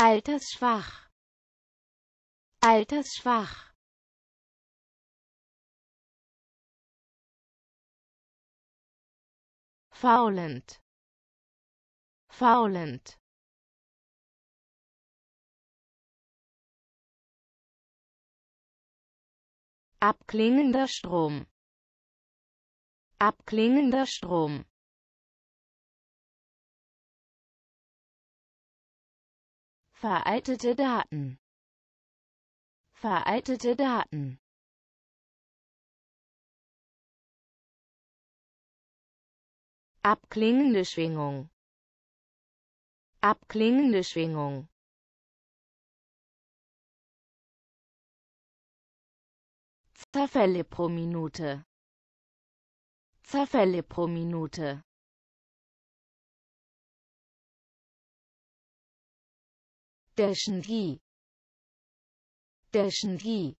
altersschwach altersschwach faulend faulend abklingender Strom abklingender Strom veraltete Daten veraltete Daten abklingende Schwingung abklingende Schwingung Zerfälle pro Minute Zerfälle pro Minute Deschengi. Deschengi.